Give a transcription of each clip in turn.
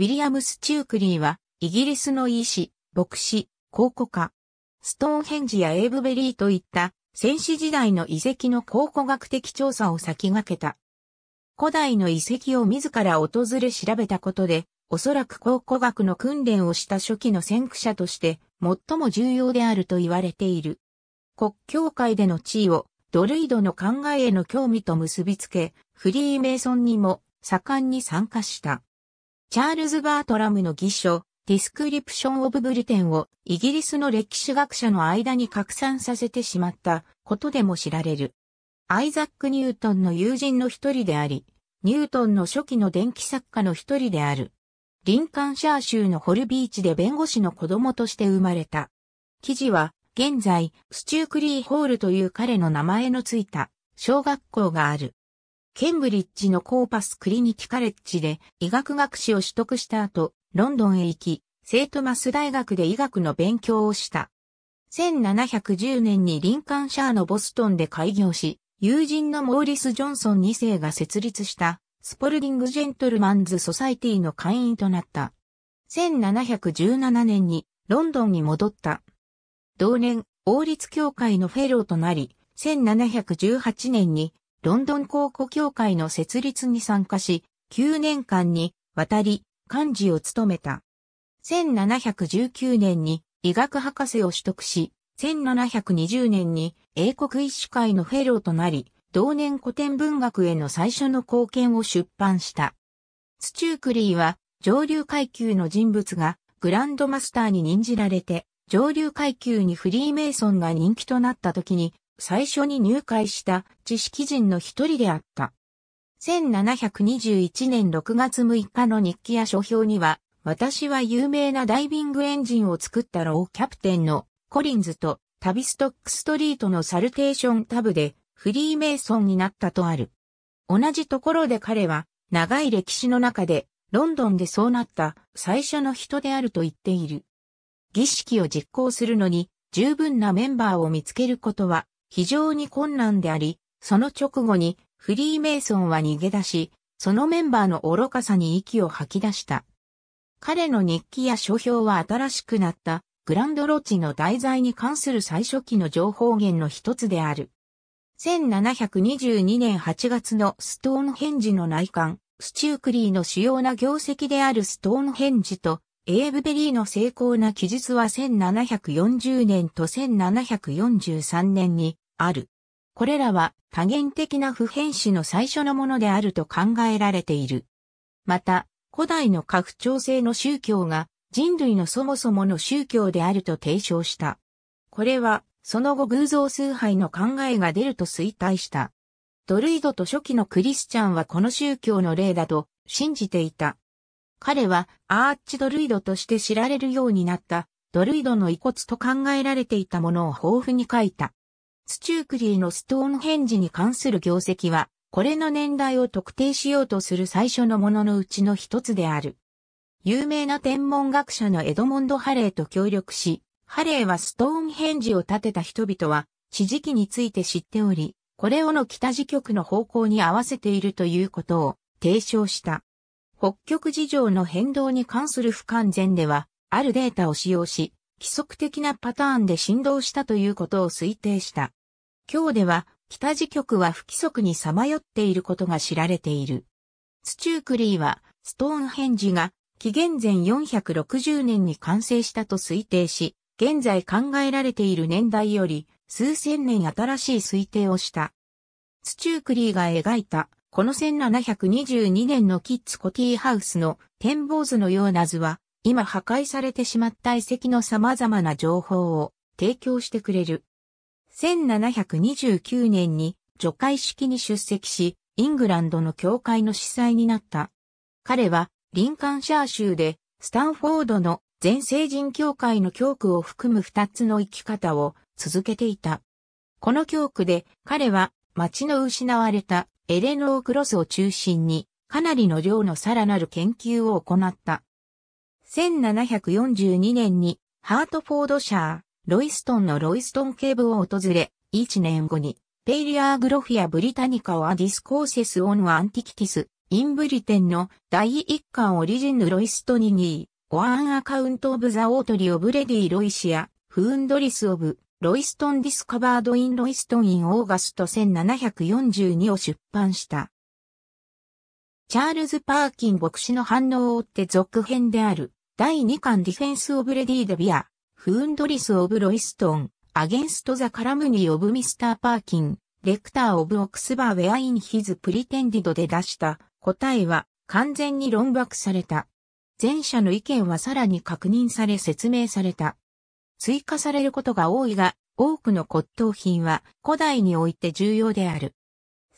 ウィリアムス・チュークリーは、イギリスの医師、牧師、考古家。ストーンヘンジやエーブベリーといった、戦士時代の遺跡の考古学的調査を先駆けた。古代の遺跡を自ら訪れ調べたことで、おそらく考古学の訓練をした初期の先駆者として、最も重要であると言われている。国教会での地位を、ドルイドの考えへの興味と結びつけ、フリーメイソンにも盛んに参加した。チャールズ・バートラムの偽書、ディスクリプション・オブ・ブリテンをイギリスの歴史学者の間に拡散させてしまったことでも知られる。アイザック・ニュートンの友人の一人であり、ニュートンの初期の電気作家の一人である。リンカンシャー州のホルビーチで弁護士の子供として生まれた。記事は、現在、スチュークリーホールという彼の名前のついた小学校がある。ケンブリッジのコーパスクリニティカレッジで医学学士を取得した後、ロンドンへ行き、セイトマス大学で医学の勉強をした。1710年にリンカンシャーのボストンで開業し、友人のモーリス・ジョンソン2世が設立したスポルディング・ジェントルマンズ・ソサイティの会員となった。1717年にロンドンに戻った。同年、王立協会のフェローとなり、1718年にロンドン考古協会の設立に参加し、9年間に渡り幹事を務めた。1719年に医学博士を取得し、1720年に英国医師会のフェローとなり、同年古典文学への最初の貢献を出版した。スチュークリーは上流階級の人物がグランドマスターに任じられて、上流階級にフリーメイソンが人気となった時に最初に入会した知識人の一人であった。1721年6月6日の日記や書評には、私は有名なダイビングエンジンを作ったローキャプテンのコリンズとタビストックストリートのサルテーションタブでフリーメイソンになったとある。同じところで彼は長い歴史の中でロンドンでそうなった最初の人であると言っている。儀式を実行するのに十分なメンバーを見つけることは非常に困難であり、その直後にフリーメイソンは逃げ出し、そのメンバーの愚かさに息を吐き出した。彼の日記や書評は新しくなったグランドロッジの題材に関する最初期の情報源の一つである。1722年8月のストーンヘンジの内観、スチュークリーの主要な業績であるストーンヘンジとエーブベリーの成功な記述は1740年と1743年にある。これらは多元的な普遍詞の最初のものであると考えられている。また、古代の拡張性の宗教が人類のそもそもの宗教であると提唱した。これは、その後偶像崇拝の考えが出ると衰退した。ドルイドと初期のクリスチャンはこの宗教の例だと信じていた。彼はアーチドルイドとして知られるようになったドルイドの遺骨と考えられていたものを豊富に書いた。スチュークリーのストーンヘンジに関する業績は、これの年代を特定しようとする最初のもののうちの一つである。有名な天文学者のエドモンド・ハレーと協力し、ハレーはストーンヘンジを建てた人々は、地磁気について知っており、これをの北時局の方向に合わせているということを提唱した。北極事情の変動に関する不完全では、あるデータを使用し、規則的なパターンで振動したということを推定した。今日では、北時局は不規則にさまよっていることが知られている。土チュークリーは、ストーンヘンジが、紀元前460年に完成したと推定し、現在考えられている年代より、数千年新しい推定をした。土チュークリーが描いた、この1722年のキッズコティーハウスの展望図のような図は、今破壊されてしまった遺跡の様々な情報を提供してくれる。1729年に除会式に出席し、イングランドの教会の司祭になった。彼は、リンカンシャー州で、スタンフォードの全成人教会の教区を含む二つの生き方を続けていた。この教区で彼は町の失われたエレノークロスを中心にかなりの量のさらなる研究を行った。1742年にハートフォードシャー、ロイストンのロイストン警部を訪れ、1年後に、ペイリアーグロフィア・ブリタニカはディスコーセス・オン・アンティキティス、インブリテンの第一巻オリジンヌ・ロイストニニー、オアン・アカウント・オブ・ザ・オートリ・オブ・レディ・ロイシア、フーンドリス・オブ、ロイストン・ディスカバード・イン・ロイストン・イン・オーガスト1742を出版した。チャールズ・パーキン牧師の反応を追って続編である、第2巻ディフェンス・オブ・レディ・デビア、フンドリス・オブ・ロイストン、アゲンスト・ザ・カラムニー・オブ・ミスター・パーキン、レクター・オブ・オクスバー・ウェア・イン・ヒズ・プリテンディドで出した答えは完全に論爆された。前者の意見はさらに確認され説明された。追加されることが多いが、多くの骨董品は古代において重要である。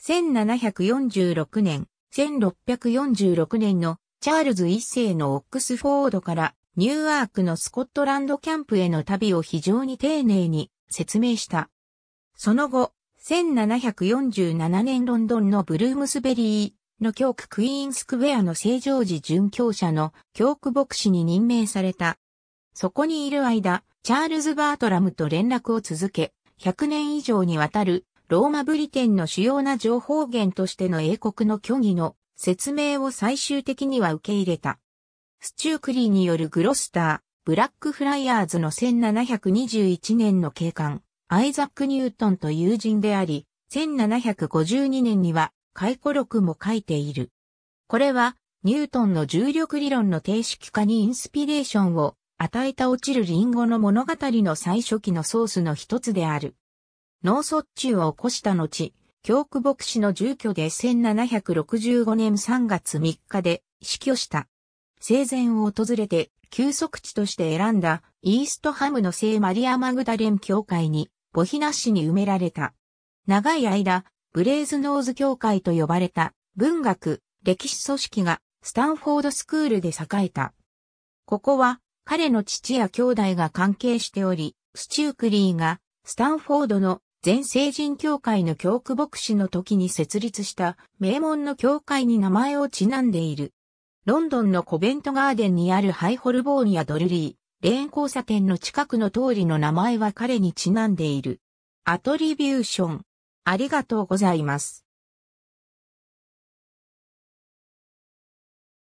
1746年、1646年のチャールズ一世のオックスフォードからニューアークのスコットランドキャンプへの旅を非常に丁寧に説明した。その後、1747年ロンドンのブルームスベリーの教区クイーンスクウェアの正常時殉教者の教区牧師に任命された。そこにいる間、チャールズ・バートラムと連絡を続け、100年以上にわたるローマブリテンの主要な情報源としての英国の虚偽の説明を最終的には受け入れた。スチュークリーによるグロスター、ブラックフライヤーズの1721年の警官、アイザック・ニュートンと友人であり、1752年には回顧録も書いている。これは、ニュートンの重力理論の定式化にインスピレーションを与えた落ちるリンゴの物語の最初期のソースの一つである。脳卒中を起こした後、教区牧師の住居で1765年3月3日で死去した。生前を訪れて休息地として選んだイーストハムの聖マリア・マグダレン教会にボヒナッシに埋められた。長い間、ブレーズノーズ教会と呼ばれた文学、歴史組織がスタンフォードスクールで栄えた。ここは彼の父や兄弟が関係しており、スチュークリーがスタンフォードの全聖人教会の教区牧師の時に設立した名門の教会に名前をちなんでいる。ロンドンのコベントガーデンにあるハイホルボーニア・ドルリー、レーン交差点の近くの通りの名前は彼にちなんでいる。アトリビューション。ありがとうございます。